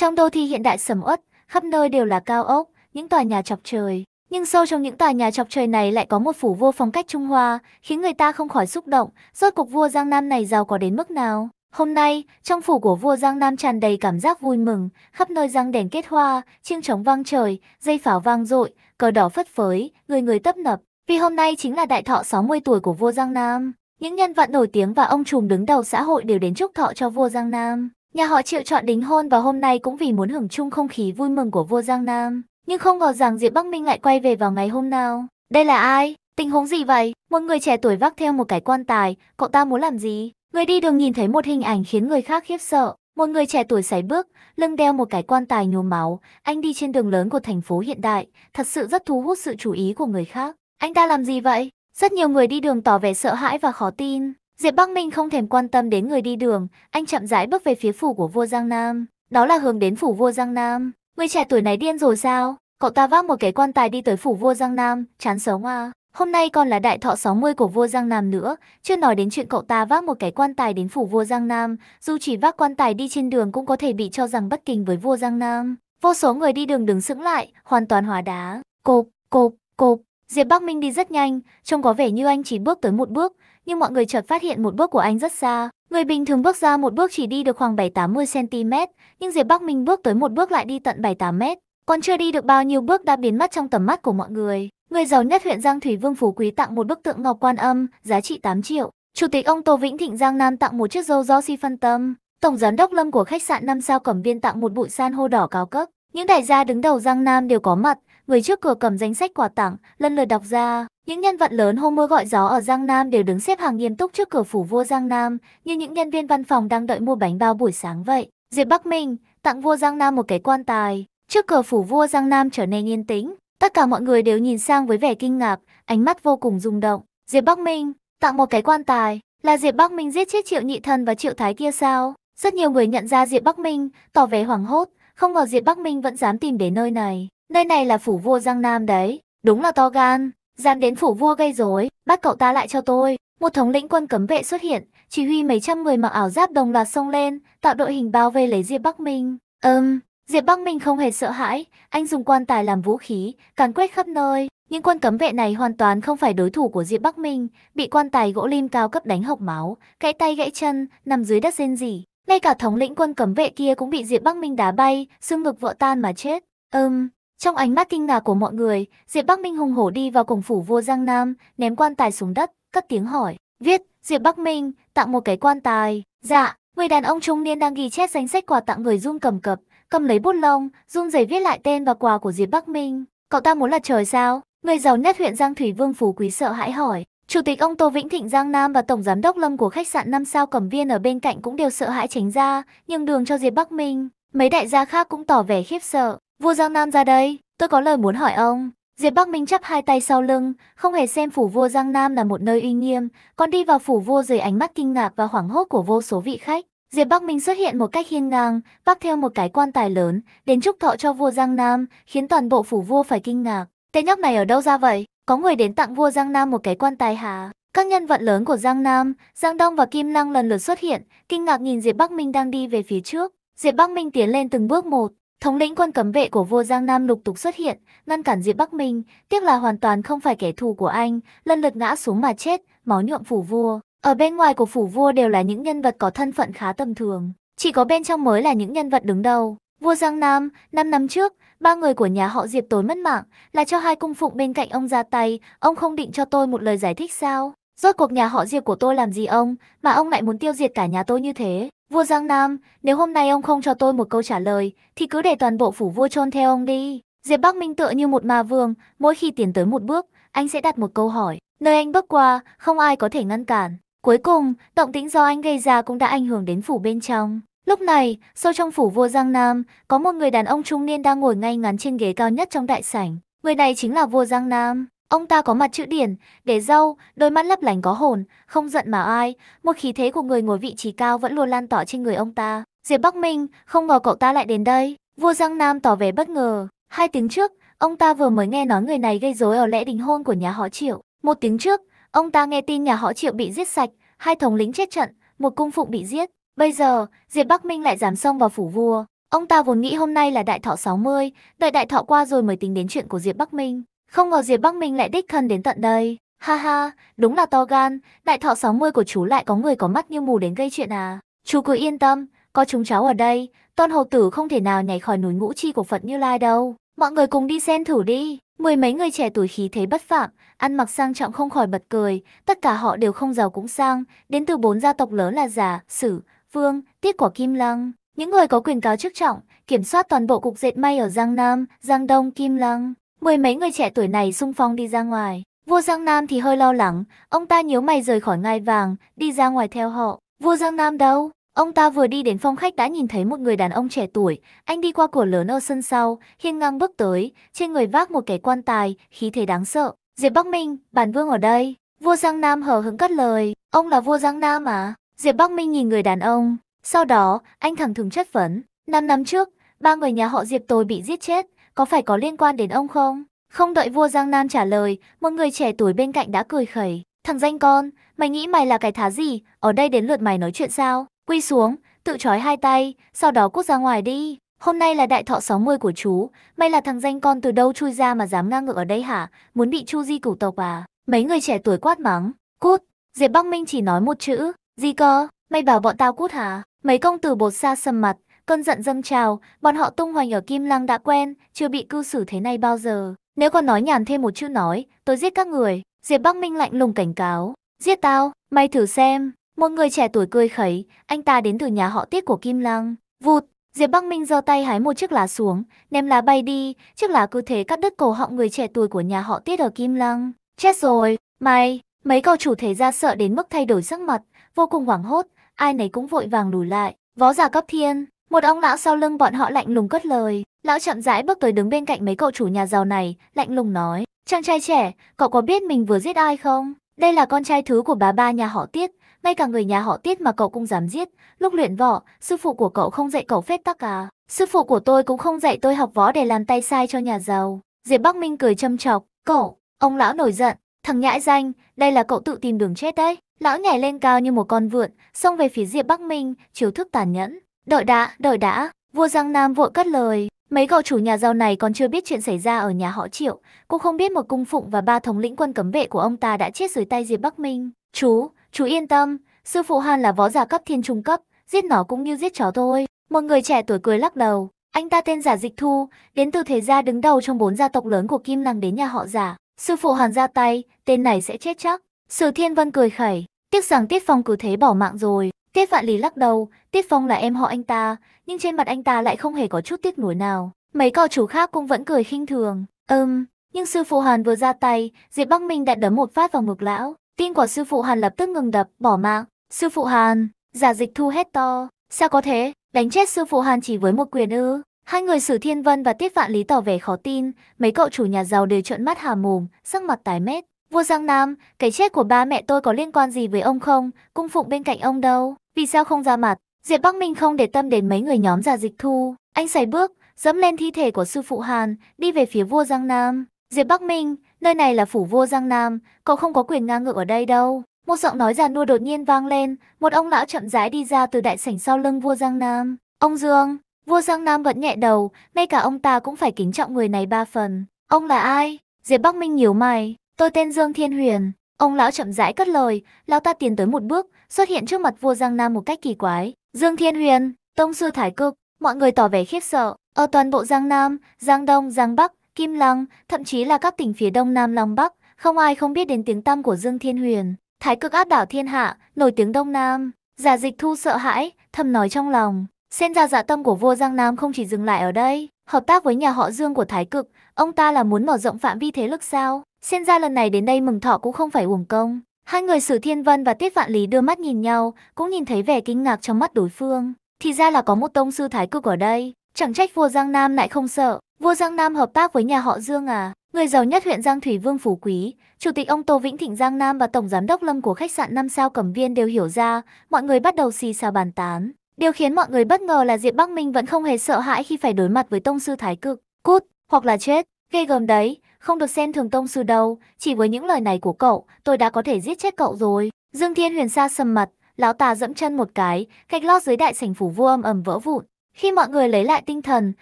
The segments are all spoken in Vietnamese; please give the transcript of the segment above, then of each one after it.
Trong đô thị hiện đại sầm uất, khắp nơi đều là cao ốc, những tòa nhà chọc trời. Nhưng sâu trong những tòa nhà chọc trời này lại có một phủ vua phong cách Trung Hoa, khiến người ta không khỏi xúc động, rốt cuộc vua Giang Nam này giàu có đến mức nào. Hôm nay, trong phủ của vua Giang Nam tràn đầy cảm giác vui mừng, khắp nơi răng đèn kết hoa, chiêng trống vang trời, dây pháo vang dội, cờ đỏ phất phới, người người tấp nập. Vì hôm nay chính là đại thọ 60 tuổi của vua Giang Nam. Những nhân vật nổi tiếng và ông trùm đứng đầu xã hội đều đến chúc thọ cho vua Giang Nam. Nhà họ Triệu chọn đính hôn vào hôm nay cũng vì muốn hưởng chung không khí vui mừng của vua Giang Nam. Nhưng không ngờ rằng Diệp Bắc Minh lại quay về vào ngày hôm nào. Đây là ai? Tình huống gì vậy? Một người trẻ tuổi vác theo một cái quan tài, cậu ta muốn làm gì? Người đi đường nhìn thấy một hình ảnh khiến người khác khiếp sợ. Một người trẻ tuổi sải bước, lưng đeo một cái quan tài nhuốm máu. Anh đi trên đường lớn của thành phố hiện đại, thật sự rất thu hút sự chú ý của người khác. Anh ta làm gì vậy? Rất nhiều người đi đường tỏ vẻ sợ hãi và khó tin. Diệp Bắc Minh không thèm quan tâm đến người đi đường, anh chậm rãi bước về phía phủ của vua Giang Nam. Đó là hướng đến phủ vua Giang Nam. Người trẻ tuổi này điên rồi sao? Cậu ta vác một cái quan tài đi tới phủ vua Giang Nam, chán sống à? Hôm nay còn là đại thọ 60 của vua Giang Nam nữa, chưa nói đến chuyện cậu ta vác một cái quan tài đến phủ vua Giang Nam, dù chỉ vác quan tài đi trên đường cũng có thể bị cho rằng bất kính với vua Giang Nam. Vô số người đi đường đứng sững lại, hoàn toàn hóa đá. Cộp, cộp, cộp. Diệp Bắc Minh đi rất nhanh, trông có vẻ như anh chỉ bước tới một bước, nhưng mọi người chợt phát hiện một bước của anh rất xa. Người bình thường bước ra một bước chỉ đi được khoảng 7-80cm, nhưng Diệp Bắc Minh bước tới một bước lại đi tận 7-8m. Còn chưa đi được bao nhiêu bước đã biến mất trong tầm mắt của mọi người. Người giàu nhất huyện Giang Thủy Vương Phú Quý tặng một bức tượng ngọc quan âm, giá trị 8 triệu. Chủ tịch ông Tô Vĩnh Thịnh Giang Nam tặng một chiếc râu do si phân tâm. Tổng giám đốc Lâm của khách sạn 5 sao Cẩm Viên tặng một bụi san hô đỏ cao cấp. Những đại gia đứng đầu Giang Nam đều có mặt, người trước cửa cầm danh sách quà tặng, lần lượt đọc ra. Những nhân vật lớn hôm mưa gọi gió ở Giang Nam đều đứng xếp hàng nghiêm túc trước cửa phủ vua Giang Nam, như những nhân viên văn phòng đang đợi mua bánh bao buổi sáng vậy. Diệp Bắc Minh tặng vua Giang Nam một cái quan tài, trước cửa phủ vua Giang Nam trở nên yên tĩnh, tất cả mọi người đều nhìn sang với vẻ kinh ngạc, ánh mắt vô cùng rung động. Diệp Bắc Minh tặng một cái quan tài, là Diệp Bắc Minh giết chết Triệu Nhị Thần và Triệu Thái kia sao? Rất nhiều người nhận ra Diệp Bắc Minh, tỏ vẻ hoảng hốt, không ngờ Diệp Bắc Minh vẫn dám tìm đến nơi này. Nơi này là phủ vua Giang Nam đấy, đúng là to gan, dám đến phủ vua gây rối, bắt cậu ta lại cho tôi. Một thống lĩnh quân cấm vệ xuất hiện, chỉ huy mấy trăm người mặc áo giáp đồng loạt xông lên, tạo đội hình bao vây lấy Diệp Bắc Minh. Ừm, Diệp Bắc Minh không hề sợ hãi, anh dùng quan tài làm vũ khí, càn quét khắp nơi. Những quân cấm vệ này hoàn toàn không phải đối thủ của Diệp Bắc Minh, bị quan tài gỗ lim cao cấp đánh hộc máu, gãy tay gãy chân, nằm dưới đất rên rỉ. Ngay cả thống lĩnh quân cấm vệ kia cũng bị Diệp Bắc Minh đá bay, xương ngực vỡ tan mà chết. Ừm, trong ánh mắt kinh ngạc của mọi người, Diệp Bắc Minh hùng hổ đi vào cổng phủ vua Giang Nam, ném quan tài xuống đất, cất tiếng hỏi. Viết, Diệp Bắc Minh, tặng một cái quan tài. Dạ, người đàn ông trung niên đang ghi chép danh sách quà tặng người Dung cầm cập, cầm lấy bút lông, run giấy viết lại tên và quà của Diệp Bắc Minh. Cậu ta muốn là trời sao? Người giàu nhất huyện Giang Thủy Vương Phú Quý sợ hãi hỏi. Chủ tịch ông Tô Vĩnh Thịnh Giang Nam và Tổng Giám đốc Lâm của khách sạn năm sao Cẩm Viên ở bên cạnh cũng đều sợ hãi tránh ra, nhưng đường cho Diệp Bắc Minh. Mấy đại gia khác cũng tỏ vẻ khiếp sợ. Vua Giang Nam ra đây, tôi có lời muốn hỏi ông. Diệp Bắc Minh chắp hai tay sau lưng, không hề xem phủ vua Giang Nam là một nơi uy nghiêm, còn đi vào phủ vua dưới ánh mắt kinh ngạc và hoảng hốt của vô số vị khách. Diệp Bắc Minh xuất hiện một cách hiên ngang, bắc theo một cái quan tài lớn, đến chúc thọ cho vua Giang Nam, khiến toàn bộ phủ vua phải kinh ngạc. Tên nhóc này ở đâu ra vậy? Có người đến tặng vua Giang Nam một cái quan tài hả? Các nhân vật lớn của Giang Nam, Giang Đông và Kim Lăng lần lượt xuất hiện, kinh ngạc nhìn Diệp Bắc Minh đang đi về phía trước. Diệp Bắc Minh tiến lên từng bước một, Thống lĩnh quân cấm vệ của vua Giang Nam lục tục xuất hiện, ngăn cản Diệp Bắc Minh, tiếc là hoàn toàn không phải kẻ thù của anh, lần lượt ngã xuống mà chết, máu nhuộm phủ vua. Ở bên ngoài của phủ vua đều là những nhân vật có thân phận khá tầm thường, chỉ có bên trong mới là những nhân vật đứng đầu. Vua Giang Nam, 5 năm trước, ba người của nhà họ Diệp tối mất mạng, là cho hai cung phụng bên cạnh ông ra tay, ông không định cho tôi một lời giải thích sao? Rốt cuộc nhà họ Diệp của tôi làm gì ông, mà ông lại muốn tiêu diệt cả nhà tôi như thế? Vua Giang Nam, nếu hôm nay ông không cho tôi một câu trả lời, thì cứ để toàn bộ phủ vua chôn theo ông đi. Diệp Bắc Minh tựa như một ma vương, mỗi khi tiến tới một bước, anh sẽ đặt một câu hỏi. Nơi anh bước qua, không ai có thể ngăn cản. Cuối cùng, động tĩnh do anh gây ra cũng đã ảnh hưởng đến phủ bên trong. Lúc này, sâu trong phủ vua Giang Nam, có một người đàn ông trung niên đang ngồi ngay ngắn trên ghế cao nhất trong đại sảnh. Người này chính là vua Giang Nam. Ông ta có mặt chữ điển, để dâu, đôi mắt lấp lánh có hồn, không giận mà ai, một khí thế của người ngồi vị trí cao vẫn luôn lan tỏa trên người ông ta. Diệp Bắc Minh, không ngờ cậu ta lại đến đây. Vua Giang Nam tỏ vẻ bất ngờ. Hai tiếng trước, ông ta vừa mới nghe nói người này gây rối ở lễ đình hôn của nhà họ Triệu. Một tiếng trước, ông ta nghe tin nhà họ Triệu bị giết sạch, hai thống lĩnh chết trận, một cung phụng bị giết. Bây giờ, Diệp Bắc Minh lại dám xông vào phủ vua. Ông ta vốn nghĩ hôm nay là đại thọ 60, đợi đại thọ qua rồi mới tính đến chuyện của Diệp Bắc Minh. Không ngờ Diệp Bắc Minh lại đích thân đến tận đây. Ha ha, đúng là to gan, đại thọ 60 của chú lại có người có mắt như mù đến gây chuyện à. Chú cứ yên tâm, có chúng cháu ở đây, tôn hầu tử không thể nào nhảy khỏi núi ngũ chi của Phật Như Lai đâu. Mọi người cùng đi xem thử đi. Mười mấy người trẻ tuổi khí thế bất phạm, ăn mặc sang trọng không khỏi bật cười, tất cả họ đều không giàu cũng sang, đến từ bốn gia tộc lớn là giả, sử, vương, tiết quả kim lăng. Những người có quyền cáo chức trọng, kiểm soát toàn bộ cục dệt may ở Giang Nam, Giang Đông, Kim Lăng. Mười mấy người trẻ tuổi này xung phong đi ra ngoài. Vua Giang Nam thì hơi lo lắng, ông ta nhíu mày rời khỏi ngai vàng, đi ra ngoài theo họ. Vua Giang Nam đâu? Ông ta vừa đi đến phòng khách đã nhìn thấy một người đàn ông trẻ tuổi, anh đi qua cửa lớn ở sân sau, hiên ngang bước tới, trên người vác một cái quan tài, khí thế đáng sợ. Diệp Bắc Minh, bản vương ở đây. Vua Giang Nam hờ hững cất lời, ông là vua Giang Nam à? Diệp Bắc Minh nhìn người đàn ông, sau đó anh thẳng thừng chất vấn. Năm năm trước, ba người nhà họ Diệp tôi bị giết chết, có phải có liên quan đến ông không? Không đợi vua Giang Nam trả lời, một người trẻ tuổi bên cạnh đã cười khẩy. Thằng danh con, mày nghĩ mày là cái thá gì, ở đây đến lượt mày nói chuyện sao? Quy xuống, tự trói hai tay, sau đó cút ra ngoài đi. Hôm nay là đại thọ 60 của chú, mày là thằng danh con từ đâu chui ra mà dám ngang ngược ở đây hả? Muốn bị chu di cửu tộc à? Mấy người trẻ tuổi quát mắng, cút. Diệp Bắc Minh chỉ nói một chữ, gì cơ? Mày bảo bọn tao cút hả? Mấy công tử bột xa sầm mặt, Cơn giận dâng trào, bọn họ tung hoành ở Kim Lăng đã quen, chưa bị cư xử thế này bao giờ. Nếu còn nói nhàn thêm một chữ nói, tôi giết các người. Diệp Bắc Minh lạnh lùng cảnh cáo. Giết tao, mày thử xem. Một người trẻ tuổi cười khẩy, anh ta đến từ nhà họ tiết của Kim Lăng. Vụt, Diệp Bắc Minh giơ tay hái một chiếc lá xuống, ném lá bay đi, chiếc lá cứ thế cắt đứt cổ họng người trẻ tuổi của nhà họ tiết ở Kim Lăng. Chết rồi, mày, mấy cầu chủ thể ra sợ đến mức thay đổi sắc mặt, vô cùng hoảng hốt, ai nấy cũng vội vàng lùi lại. Võ giả cấp thiên, một ông lão sau lưng bọn họ lạnh lùng cất lời. Lão chậm rãi bước tới đứng bên cạnh mấy cậu chủ nhà giàu này, lạnh lùng nói. Chàng trai trẻ, cậu có biết mình vừa giết ai không? Đây là con trai thứ của bà ba nhà họ Tiết. Ngay cả người nhà họ Tiết mà cậu cũng dám giết. Lúc luyện võ, sư phụ của cậu không dạy cậu phép tắc à. Sư phụ của tôi cũng không dạy tôi học võ để làm tay sai cho nhà giàu. Diệp Bắc Minh cười châm chọc. Cậu, ông lão nổi giận. Thằng nhãi danh, đây là cậu tự tìm đường chết đấy. Lão nhảy lên cao như một con vượn, xông về phía Diệp Bắc Minh, chiếu thức tàn nhẫn. Đợi đã, đợi đã, vua Giang Nam vội cất lời. Mấy cậu chủ nhà giàu này còn chưa biết chuyện xảy ra ở nhà họ Triệu, cũng không biết một cung phụng và ba thống lĩnh quân cấm vệ của ông ta đã chết dưới tay Diệp Bắc Minh. Chú, chú yên tâm, sư phụ hàn là võ giả cấp thiên trung cấp, giết nó cũng như giết chó thôi. Một người trẻ tuổi cười lắc đầu, anh ta tên giả Dịch Thu, đến từ thế gia đứng đầu trong bốn gia tộc lớn của Kim Lăng đến nhà họ giả. Sư phụ Hàn ra tay, tên này sẽ chết chắc. Sử Thiên Vân cười khẩy, tiếc rằng Tiết Phong cứ thế bỏ mạng rồi. Tiết Vạn Lý lắc đầu, Tiết Phong là em họ anh ta, nhưng trên mặt anh ta lại không hề có chút tiếc nuối nào. Mấy cò chủ khác cũng vẫn cười khinh thường. Ừm, nhưng sư phụ Hàn vừa ra tay, Diệp Bắc Minh đã đấm một phát vào ngực lão. Tin của sư phụ Hàn lập tức ngừng đập, bỏ mạng. Sư phụ Hàn, giả dịch thu hét to. Sao có thế, đánh chết sư phụ Hàn chỉ với một quyền ư? Hai người Sử Thiên Vân và Tiết Vạn Lý tỏ vẻ khó tin, mấy cậu chủ nhà giàu đều trợn mắt hà mồm, sắc mặt tái mét. Vua Giang Nam, cái chết của ba mẹ tôi có liên quan gì với ông không? Cung phụng bên cạnh ông đâu? Vì sao không ra mặt? Diệp Bắc Minh không để tâm đến mấy người nhóm già dịch thu. Anh xảy bước, dẫm lên thi thể của sư phụ Hàn, đi về phía vua Giang Nam. Diệp Bắc Minh, nơi này là phủ vua Giang Nam, cậu không có quyền ngang ngược ở đây đâu. Một giọng nói già nua đột nhiên vang lên, một ông lão chậm rãi đi ra từ đại sảnh sau lưng vua Giang Nam. Ông Dương, vua Giang Nam vẫn nhẹ đầu, ngay cả ông ta cũng phải kính trọng người này ba phần. Ông là ai? Diệp Bắc Minh nhíu mày, tôi tên Dương Thiên Huyền. Ông lão chậm rãi cất lời, lão ta tiến tới một bước, xuất hiện trước mặt vua Giang Nam một cách kỳ quái. Dương Thiên Huyền, Tông Sư Thái Cực, mọi người tỏ vẻ khiếp sợ. Ở toàn bộ Giang Nam, Giang Đông, Giang Bắc, Kim Lăng, thậm chí là các tỉnh phía Đông Nam Long Bắc, không ai không biết đến tiếng tăm của Dương Thiên Huyền. Thái cực áp đảo thiên hạ, nổi tiếng Đông Nam. Giả dịch thu sợ hãi, thầm nói trong lòng. Xen ra dạ tâm của vua Giang Nam không chỉ dừng lại ở đây. Hợp tác với nhà họ Dương của Thái cực, ông ta là muốn mở rộng phạm vi thế lực sao? Xen ra lần này đến đây mừng thọ cũng không phải uổng công. Hai người Sử Thiên Vân và Tiết Vạn Lý đưa mắt nhìn nhau, cũng nhìn thấy vẻ kinh ngạc trong mắt đối phương. Thì ra là có một tông sư thái cực ở đây, chẳng trách vua Giang Nam lại không sợ. Vua Giang Nam hợp tác với nhà họ Dương à, người giàu nhất huyện Giang Thủy Vương Phú Quý, Chủ tịch ông Tô Vĩnh Thịnh Giang Nam và Tổng Giám đốc Lâm của khách sạn 5 sao Cẩm Viên đều hiểu ra, mọi người bắt đầu xì xào bàn tán. Điều khiến mọi người bất ngờ là Diệp Bắc Minh vẫn không hề sợ hãi khi phải đối mặt với tông sư thái cực, cút, hoặc là chết, ghê gớm đấy, không được xem thường tông sư đâu, chỉ với những lời này của cậu, tôi đã có thể giết chết cậu rồi. Dương Thiên Huyền xa sầm mặt, lão ta dẫm chân một cái, gạch lót dưới đại sảnh phủ vua âm ầm vỡ vụn. Khi mọi người lấy lại tinh thần,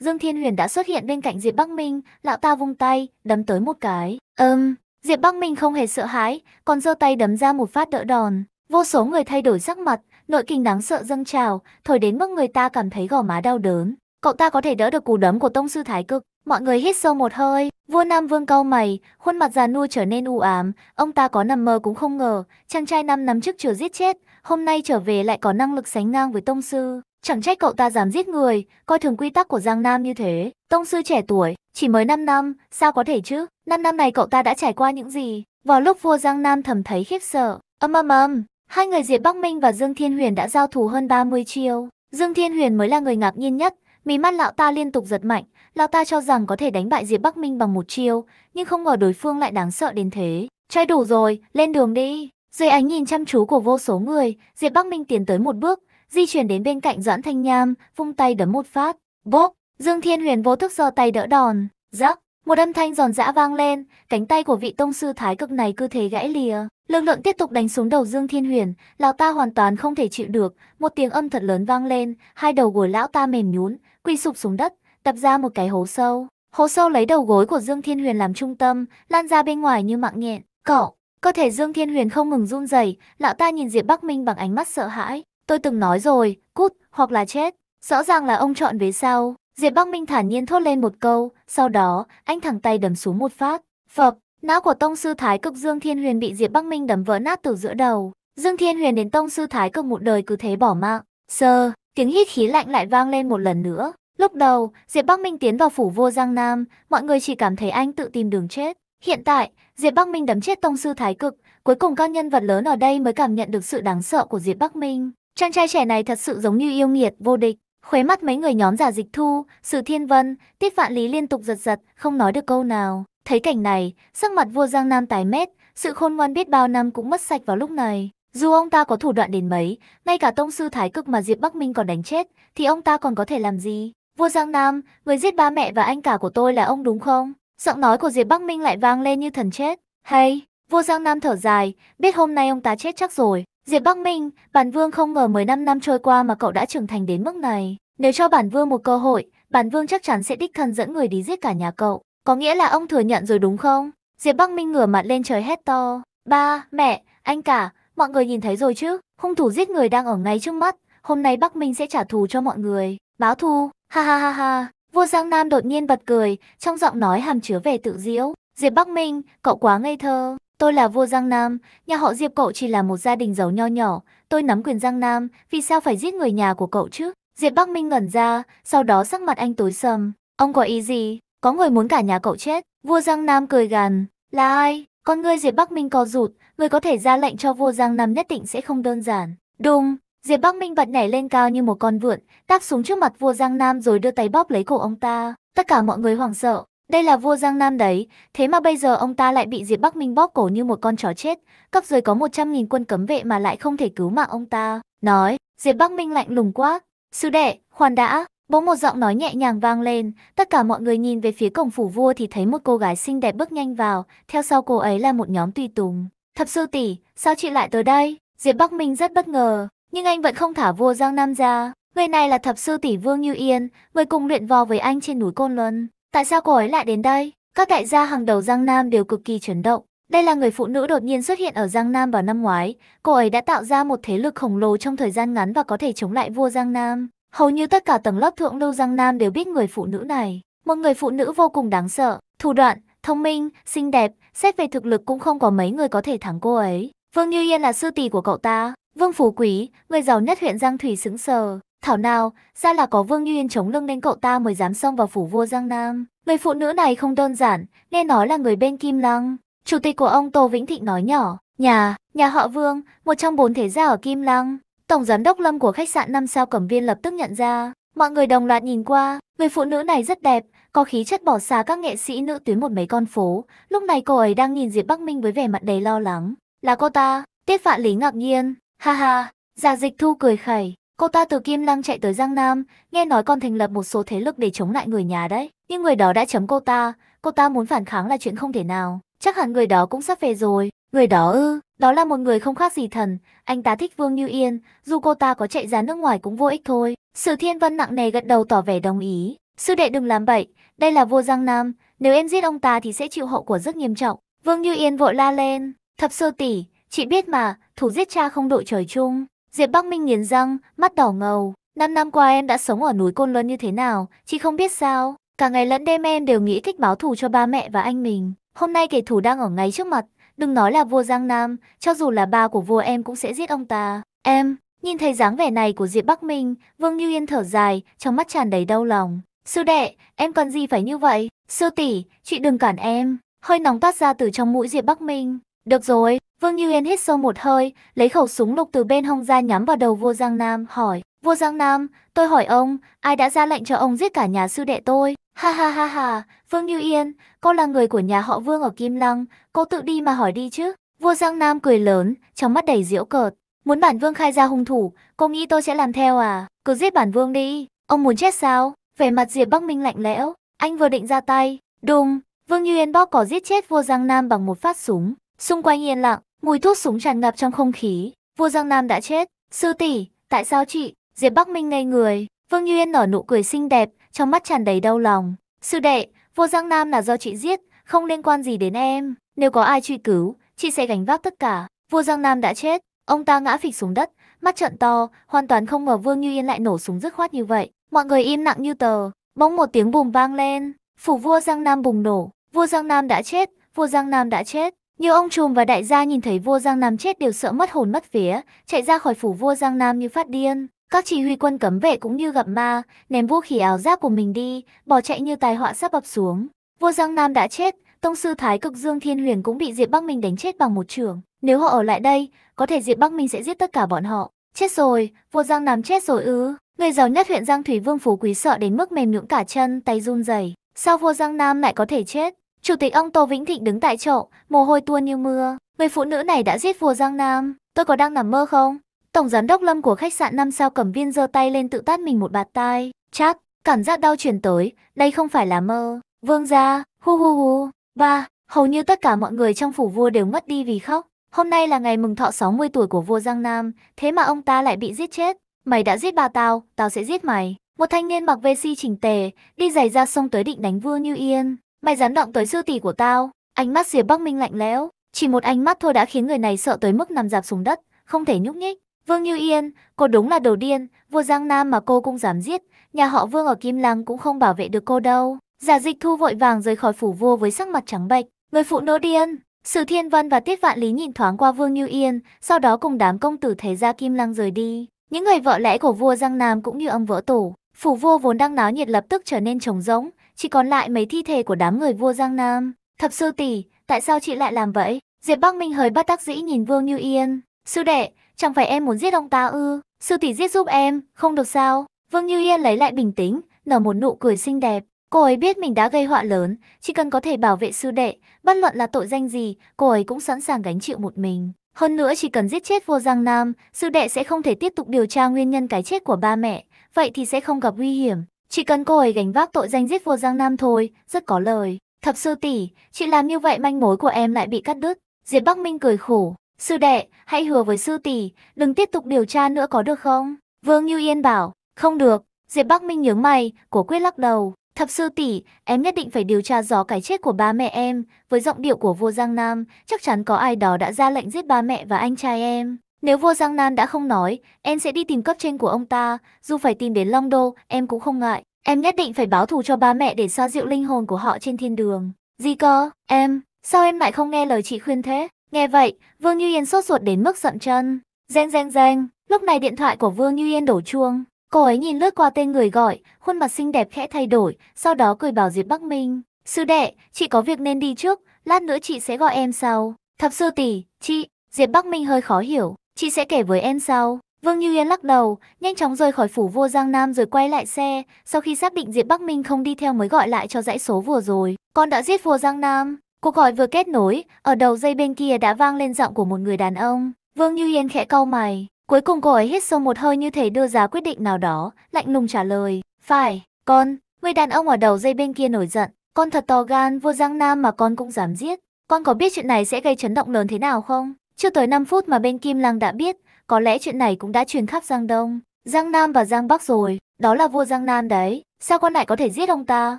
Dương Thiên Huyền đã xuất hiện bên cạnh Diệp Bắc Minh, lão ta vung tay, đấm tới một cái. Ừm, um, Diệp Bắc Minh không hề sợ hãi, còn giơ tay đấm ra một phát đỡ đòn. Vô số người thay đổi sắc mặt, nội kinh đáng sợ dâng trào, thổi đến mức người ta cảm thấy gò má đau đớn. Cậu ta có thể đỡ được cú đấm của tông sư thái cực, mọi người hít sâu một hơi, Vua Nam Vương cau mày, khuôn mặt già nua trở nên u ám, ông ta có nằm mơ cũng không ngờ, chàng trai năm năm trước chưa giết chết, hôm nay trở về lại có năng lực sánh ngang với tông sư. Chẳng trách cậu ta dám giết người, coi thường quy tắc của Giang Nam như thế. Tông sư trẻ tuổi, chỉ mới 5 năm, sao có thể chứ? 5 năm này cậu ta đã trải qua những gì? Vào lúc vua Giang Nam thầm thấy khiếp sợ, âm âm âm, hai người Diệp Bắc Minh và Dương Thiên Huyền đã giao thủ hơn 30 chiêu. Dương Thiên Huyền mới là người ngạc nhiên nhất, mí mắt lão ta liên tục giật mạnh, lão ta cho rằng có thể đánh bại Diệp Bắc Minh bằng một chiêu, nhưng không ngờ đối phương lại đáng sợ đến thế. Chơi đủ rồi, lên đường đi. Dưới ánh nhìn chăm chú của vô số người, Diệp Bắc Minh tiến tới một bước, di chuyển đến bên cạnh Doãn Thanh Nham, vung tay đấm một phát. bốc Dương Thiên Huyền vô thức giơ tay đỡ đòn. Rắc, một âm thanh giòn giã vang lên, cánh tay của vị tông sư thái cực này cứ thế gãy lìa. Lực lượng tiếp tục đánh xuống đầu Dương Thiên Huyền, lão ta hoàn toàn không thể chịu được, một tiếng âm thật lớn vang lên, hai đầu gối lão ta mềm nhún, quỳ sụp xuống đất, đập ra một cái hố sâu. Hố sâu lấy đầu gối của Dương Thiên Huyền làm trung tâm, lan ra bên ngoài như mạng nhện. Cậu, cơ thể Dương Thiên Huyền không ngừng run rẩy, lão ta nhìn Diệp Bắc Minh bằng ánh mắt sợ hãi. Tôi từng nói rồi, cút, hoặc là chết. Rõ ràng là ông chọn về sau. Diệp Bắc Minh thản nhiên thốt lên một câu, sau đó, anh thẳng tay đấm xuống một phát. Phập, não của tông sư Thái Cực Dương Thiên Huyền bị Diệp Bắc Minh đấm vỡ nát từ giữa đầu. Dương Thiên Huyền đến tông sư Thái Cực một đời cứ thế bỏ mạng. Sơ, tiếng hít khí lạnh lại vang lên một lần nữa. Lúc đầu, Diệp Bắc Minh tiến vào phủ vua Giang Nam, mọi người chỉ cảm thấy anh tự tìm đường chết. Hiện tại, Diệp Bắc Minh đấm chết tông sư thái cực, cuối cùng các nhân vật lớn ở đây mới cảm nhận được sự đáng sợ của Diệp Bắc Minh. Chàng trai trẻ này thật sự giống như yêu nghiệt, vô địch. Khuế mắt mấy người nhóm giả dịch thu, Sử Thiên Vân, Tiết Vạn Lý liên tục giật giật, không nói được câu nào. Thấy cảnh này, sắc mặt vua Giang Nam tái mét, sự khôn ngoan biết bao năm cũng mất sạch vào lúc này. Dù ông ta có thủ đoạn đến mấy, ngay cả tông sư thái cực mà Diệp Bắc Minh còn đánh chết, thì ông ta còn có thể làm gì? Vua Giang Nam, người giết ba mẹ và anh cả của tôi là ông đúng không? Giọng nói của Diệp Bắc Minh lại vang lên như thần chết. Hay, vua Giang Nam thở dài, biết hôm nay ông ta chết chắc rồi. Diệp Bắc Minh, bản vương không ngờ 15 năm trôi qua mà cậu đã trưởng thành đến mức này. Nếu cho bản vương một cơ hội, bản vương chắc chắn sẽ đích thân dẫn người đi giết cả nhà cậu. Có nghĩa là ông thừa nhận rồi đúng không? Diệp Bắc Minh ngửa mặt lên trời hét to. Ba, mẹ, anh cả, mọi người nhìn thấy rồi chứ? Hung thủ giết người đang ở ngay trước mắt. Hôm nay Bắc Minh sẽ trả thù cho mọi người. Báo thù, Ha ha ha ha, vua Giang Nam đột nhiên bật cười, trong giọng nói hàm chứa vẻ tự diễu. Diệp Bắc Minh, cậu quá ngây thơ. Tôi là vua Giang Nam, nhà họ Diệp cậu chỉ là một gia đình giàu nho nhỏ, tôi nắm quyền Giang Nam, vì sao phải giết người nhà của cậu chứ? Diệp Bắc Minh ngẩn ra, sau đó sắc mặt anh tối sầm. Ông có ý gì? Có người muốn cả nhà cậu chết. Vua Giang Nam cười gằn. Là ai? Con ngươi Diệp Bắc Minh co rụt, người có thể ra lệnh cho vua Giang Nam nhất định sẽ không đơn giản. Đúng. Diệp Bắc Minh bật nhảy lên cao như một con vượn, tác xuống trước mặt vua Giang Nam rồi đưa tay bóp lấy cổ ông ta. Tất cả mọi người hoảng sợ, đây là vua Giang Nam đấy, thế mà bây giờ ông ta lại bị Diệp Bắc Minh bóp cổ như một con chó chết, cấp dưới có 100.000 quân cấm vệ mà lại không thể cứu mạng ông ta. Nói, Diệp Bắc Minh lạnh lùng quá. Sư đệ, khoan đã, bỗng một giọng nói nhẹ nhàng vang lên, tất cả mọi người nhìn về phía cổng phủ vua thì thấy một cô gái xinh đẹp bước nhanh vào, theo sau cô ấy là một nhóm tùy tùng. Thập sư tỷ, sao chị lại tới đây? Diệp Bắc Minh rất bất ngờ, nhưng anh vẫn không thả vua Giang Nam ra. Người này là thập sư tỷ Vương Như Yên, người cùng luyện vò với anh trên núi Côn Luân. Tại sao cô ấy lại đến đây? Các đại gia hàng đầu Giang Nam đều cực kỳ chấn động. Đây là người phụ nữ đột nhiên xuất hiện ở Giang Nam vào năm ngoái. Cô ấy đã tạo ra một thế lực khổng lồ trong thời gian ngắn và có thể chống lại vua Giang Nam. Hầu như tất cả tầng lớp thượng lưu Giang Nam đều biết người phụ nữ này. Một người phụ nữ vô cùng đáng sợ, thủ đoạn, thông minh, xinh đẹp, xét về thực lực cũng không có mấy người có thể thắng cô ấy. Vương Như Yên là sư tỷ của cậu ta, Vương Phú Quý, người giàu nhất huyện Giang Thủy sững sờ. Thảo nào, ra là có Vương Như Yên chống lưng nên cậu ta mới dám xông vào phủ vua Giang Nam. Người phụ nữ này không đơn giản, nghe nói là người bên Kim Lăng. Chủ tịch của ông Tô Vĩnh Thịnh nói nhỏ, nhà, nhà họ Vương, một trong bốn thế gia ở Kim Lăng. Tổng giám đốc lâm của khách sạn năm sao cẩm viên lập tức nhận ra. Mọi người đồng loạt nhìn qua, người phụ nữ này rất đẹp, có khí chất bỏ xa các nghệ sĩ nữ tuyến một mấy con phố. Lúc này cô ấy đang nhìn Diệp Bắc Minh với vẻ mặt đầy lo lắng. Là cô ta, tiết vạn lý ngạc nhiên, ha ha, giả dịch thu cười khẩy. Cô ta từ Kim Lăng chạy tới Giang Nam, nghe nói còn thành lập một số thế lực để chống lại người nhà đấy. Nhưng người đó đã chấm cô ta, cô ta muốn phản kháng là chuyện không thể nào. Chắc hẳn người đó cũng sắp về rồi. Người đó ư, đó là một người không khác gì thần. Anh ta thích Vương Như Yên, dù cô ta có chạy ra nước ngoài cũng vô ích thôi. Sử Thiên Vân nặng nề gật đầu tỏ vẻ đồng ý. Sư đệ đừng làm bậy, đây là vua Giang Nam. Nếu em giết ông ta thì sẽ chịu hậu quả rất nghiêm trọng. Vương Như Yên vội la lên. Thập sơ tỷ, chị biết mà, thủ giết cha không đội trời chung. Diệp Bắc Minh nghiến răng, mắt đỏ ngầu. Năm năm qua em đã sống ở núi Côn Luân như thế nào, chị không biết sao. Cả ngày lẫn đêm em đều nghĩ cách báo thù cho ba mẹ và anh mình. Hôm nay kẻ thù đang ở ngay trước mặt, đừng nói là vua Giang Nam, cho dù là ba của vua em cũng sẽ giết ông ta. Em, nhìn thấy dáng vẻ này của Diệp Bắc Minh, Vương Như Yên thở dài, trong mắt tràn đầy đau lòng. Sư đệ, em cần gì phải như vậy? Sư tỷ, chị đừng cản em. Hơi nóng toát ra từ trong mũi Diệp Bắc Minh. Được rồi, Vương Như Yên hít sâu một hơi, lấy khẩu súng lục từ bên hông ra nhắm vào đầu vua Giang Nam, hỏi. vua Giang Nam, tôi hỏi ông, ai đã ra lệnh cho ông giết cả nhà sư đệ tôi? Ha ha ha ha, Vương Như Yên, cô là người của nhà họ Vương ở Kim Lăng, cô tự đi mà hỏi đi chứ. Vua Giang Nam cười lớn, trong mắt đầy diễu cợt. Muốn bản vương khai ra hung thủ, cô nghĩ tôi sẽ làm theo à? Cứ giết bản vương đi. Ông muốn chết sao? Vẻ mặt Diệp Bắc Minh lạnh lẽo. Anh vừa định ra tay. Đùng, Vương Như Yên bóp cỏ giết chết vua Giang Nam bằng một phát súng. Xung quanh yên lặng, mùi thuốc súng tràn ngập trong không khí. Vua Giang Nam đã chết. Sư tỷ, tại sao chị? Diệp Bắc Minh ngây người. Vương Như Yên nở nụ cười xinh đẹp, trong mắt tràn đầy đau lòng. Sư đệ, vua Giang Nam là do chị giết, không liên quan gì đến em. Nếu có ai truy cứu, chị sẽ gánh vác tất cả. Vua Giang Nam đã chết. Ông ta ngã phịch xuống đất, mắt trợn to, hoàn toàn không ngờ Vương Như Yên lại nổ súng dứt khoát như vậy. Mọi người im lặng như tờ. Bỗng một tiếng bùm vang lên, phủ vua Giang Nam bùng nổ. Vua Giang Nam đã chết, vua Giang Nam đã chết. Nhiều ông trùm và đại gia nhìn thấy vua Giang Nam chết đều sợ mất hồn mất vía, chạy ra khỏi phủ vua Giang Nam như phát điên. Các chỉ huy quân cấm vệ cũng như gặp ma, ném vũ khí áo giáp của mình đi, bỏ chạy như tài họa sắp ập xuống. Vua Giang Nam đã chết, tông sư Thái Cực Dương Thiên Huyền cũng bị Diệp Bắc Minh đánh chết bằng một trường. Nếu họ ở lại đây, có thể Diệp Bắc Minh sẽ giết tất cả bọn họ. Chết rồi, vua Giang Nam chết rồi ư? Người giàu nhất huyện Giang Thủy Vương Phú Quý sợ đến mức mềm nhũn cả chân, tay run rẩy. Sao vua Giang Nam lại có thể chết? Chủ tịch ông Tô Vĩnh Thịnh đứng tại chỗ, mồ hôi tuôn như mưa. Người phụ nữ này đã giết vua Giang Nam. Tôi có đang nằm mơ không? Tổng giám đốc Lâm của khách sạn năm sao cầm viên giơ tay lên tự tát mình một bạt tai. Chắc cảm giác đau truyền tới, đây không phải là mơ. Vương gia, hu hu hu. Ba, hầu như tất cả mọi người trong phủ vua đều mất đi vì khóc. Hôm nay là ngày mừng thọ 60 tuổi của vua Giang Nam, thế mà ông ta lại bị giết chết. Mày đã giết bà tao, tao sẽ giết mày. Một thanh niên mặc vê si chỉnh tề, đi giày ra sông tới định đánh vua Như Yên. Mày dám động tới sư tỷ của tao. Ánh mắt Diệp Bắc Minh lạnh lẽo, chỉ một ánh mắt thôi đã khiến người này sợ tới mức nằm dạp xuống đất, không thể nhúc nhích. Vương Như Yên, cô đúng là đồ điên, vua Giang Nam mà cô cũng dám giết, nhà họ Vương ở Kim Lăng cũng không bảo vệ được cô đâu. Giả dịch thu vội vàng rời khỏi phủ vua với sắc mặt trắng bệch, người phụ nữ điên. Sử Thiên Văn và Tiết Vạn Lý nhìn thoáng qua Vương Như Yên, sau đó cùng đám công tử thế gia Kim Lăng rời đi. Những người vợ lẽ của vua Giang Nam cũng như ông vỡ tổ, phủ vua vốn đang náo nhiệt lập tức trở nên trống rỗng, chỉ còn lại mấy thi thể của đám người vua Giang Nam. Thập sư tỷ, tại sao chị lại làm vậy? Diệp Bắc Minh hơi bất tác dĩ nhìn Vương Như Yên. Sư đệ, chẳng phải em muốn giết ông ta ư? Sư tỷ giết giúp em, không được sao? Vương Như Yên lấy lại bình tĩnh, nở một nụ cười xinh đẹp. Cô ấy biết mình đã gây họa lớn, chỉ cần có thể bảo vệ sư đệ, bất luận là tội danh gì, cô ấy cũng sẵn sàng gánh chịu một mình. Hơn nữa chỉ cần giết chết vua giang nam, sư đệ sẽ không thể tiếp tục điều tra nguyên nhân cái chết của ba mẹ, vậy thì sẽ không gặp nguy hiểm. Chỉ cần cô ấy gánh vác tội danh giết vua Giang Nam thôi, rất có lời. Thập sư tỷ, chị làm như vậy manh mối của em lại bị cắt đứt. Diệp Bắc Minh cười khổ. Sư đệ, hãy hứa với sư tỷ, đừng tiếp tục điều tra nữa có được không? Vương Như Yên bảo, không được. Diệp Bắc Minh nhướng mày, cổ quyết lắc đầu. Thập sư tỷ, em nhất định phải điều tra rõ cái chết của ba mẹ em. Với giọng điệu của vua Giang Nam, chắc chắn có ai đó đã ra lệnh giết ba mẹ và anh trai em. Nếu vua Giang Nam đã không nói, em sẽ đi tìm cấp trên của ông ta, dù phải tìm đến Long Đô, em cũng không ngại. Em nhất định phải báo thù cho ba mẹ để xoa dịu linh hồn của họ trên thiên đường. Gì cơ, em, sao em lại không nghe lời chị khuyên thế? Nghe vậy, Vương Như Yên sốt ruột đến mức sậm chân. Reng reng reng, lúc này điện thoại của Vương Như Yên đổ chuông. Cô ấy nhìn lướt qua tên người gọi, khuôn mặt xinh đẹp khẽ thay đổi, sau đó cười bảo Diệp Bắc Minh. Sư đệ, chị có việc nên đi trước, lát nữa chị sẽ gọi em sau. Thập sư tỷ, chị, Diệp Bắc Minh hơi khó hiểu chị sẽ kể với em sau. Vương Như Yên lắc đầu, nhanh chóng rời khỏi phủ vua Giang Nam rồi quay lại xe, sau khi xác định Diệp Bắc Minh không đi theo mới gọi lại cho dãy số vừa rồi. Con đã giết vua Giang Nam. Cuộc gọi vừa kết nối, ở đầu dây bên kia đã vang lên giọng của một người đàn ông. Vương Như Yên khẽ cau mày, cuối cùng cô ấy hít sâu một hơi như thể đưa ra quyết định nào đó, lạnh lùng trả lời. Phải, con. Người đàn ông ở đầu dây bên kia nổi giận. Con thật to gan, vua Giang Nam mà con cũng dám giết. Con có biết chuyện này sẽ gây chấn động lớn thế nào không? Chưa tới 5 phút mà bên Kim Lăng đã biết, có lẽ chuyện này cũng đã truyền khắp Giang Đông, Giang Nam và Giang Bắc rồi, đó là vua Giang Nam đấy, sao con lại có thể giết ông ta?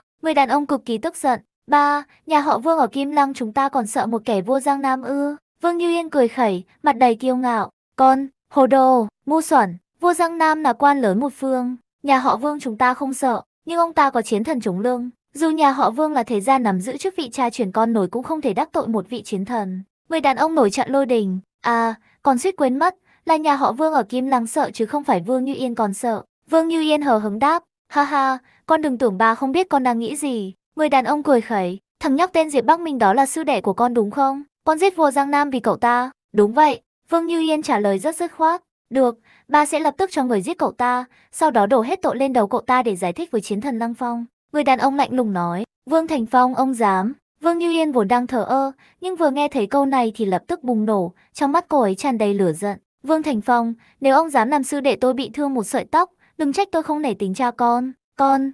Người đàn ông cực kỳ tức giận. Ba, nhà họ Vương ở Kim Lăng chúng ta còn sợ một kẻ vua Giang Nam ư? Vương Như Yên cười khẩy, mặt đầy kiêu ngạo. Con, hồ đồ, ngu xuẩn, vua Giang Nam là quan lớn một phương. Nhà họ Vương chúng ta không sợ, nhưng ông ta có chiến thần chống lưng. Dù nhà họ Vương là thế gia nắm giữ chức vị cha truyền con nổi cũng không thể đắc tội một vị chiến thần. Người đàn ông nổi trận lôi đình, à, còn suýt quên mất, là nhà họ Vương ở Kim Lăng sợ chứ không phải Vương Như Yên còn sợ. Vương Như Yên hờ hứng đáp, ha ha, con đừng tưởng bà không biết con đang nghĩ gì. Người đàn ông cười khẩy, thằng nhóc tên Diệp Bắc Minh đó là sư đệ của con đúng không? Con giết vua Giang Nam vì cậu ta. Đúng vậy, Vương Như Yên trả lời rất dứt khoát. Được, bà sẽ lập tức cho người giết cậu ta, sau đó đổ hết tội lên đầu cậu ta để giải thích với chiến thần Lăng Phong. Người đàn ông lạnh lùng nói, Vương Thành Phong ông dám, Vương Như Yên vốn đang thở ơ, nhưng vừa nghe thấy câu này thì lập tức bùng nổ, trong mắt cô ấy tràn đầy lửa giận. Vương Thành Phong, nếu ông dám làm sư đệ tôi bị thương một sợi tóc, đừng trách tôi không nể tính cha con. Con,